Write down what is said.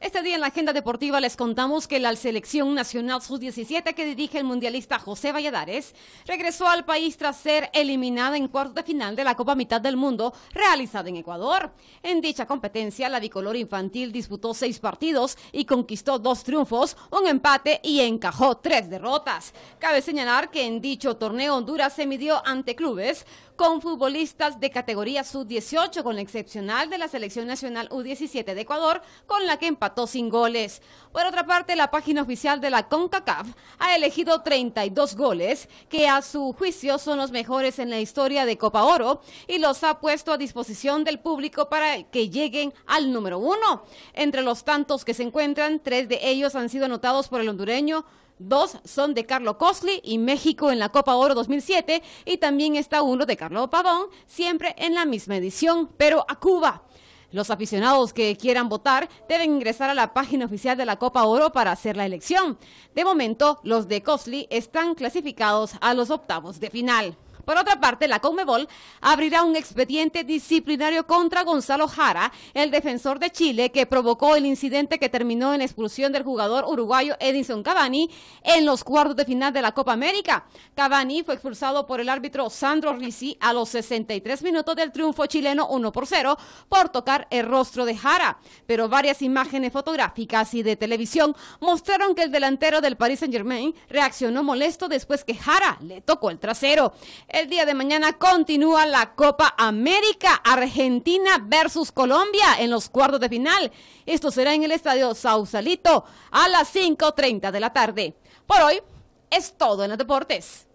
Este día en la agenda deportiva les contamos que la selección nacional sub-17 que dirige el mundialista José Valladares regresó al país tras ser eliminada en cuarto de final de la Copa Mitad del Mundo realizada en Ecuador. En dicha competencia, la bicolor infantil disputó seis partidos y conquistó dos triunfos, un empate y encajó tres derrotas. Cabe señalar que en dicho torneo Honduras se midió ante clubes con futbolistas de categoría sub-18 con la excepcional de la selección nacional U-17 de Ecuador con la que empató sin goles. Por otra parte, la página oficial de la CONCACAF ha elegido 32 goles, que a su juicio son los mejores en la historia de Copa Oro, y los ha puesto a disposición del público para que lleguen al número uno. Entre los tantos que se encuentran, tres de ellos han sido anotados por el hondureño dos son de Carlo Cosli y México en la Copa Oro 2007 y también está uno de Carlo Pavón, siempre en la misma edición, pero a Cuba. Los aficionados que quieran votar deben ingresar a la página oficial de la Copa Oro para hacer la elección. De momento, los de Cosli están clasificados a los octavos de final. Por otra parte, la Conmebol abrirá un expediente disciplinario contra Gonzalo Jara, el defensor de Chile que provocó el incidente que terminó en la expulsión del jugador uruguayo Edison Cavani en los cuartos de final de la Copa América. Cavani fue expulsado por el árbitro Sandro Risi a los 63 minutos del triunfo chileno 1 por 0 por tocar el rostro de Jara, pero varias imágenes fotográficas y de televisión mostraron que el delantero del Paris Saint-Germain reaccionó molesto después que Jara le tocó el trasero el día de mañana continúa la Copa América Argentina versus Colombia en los cuartos de final. Esto será en el Estadio Sausalito a las 5.30 de la tarde. Por hoy es todo en los deportes.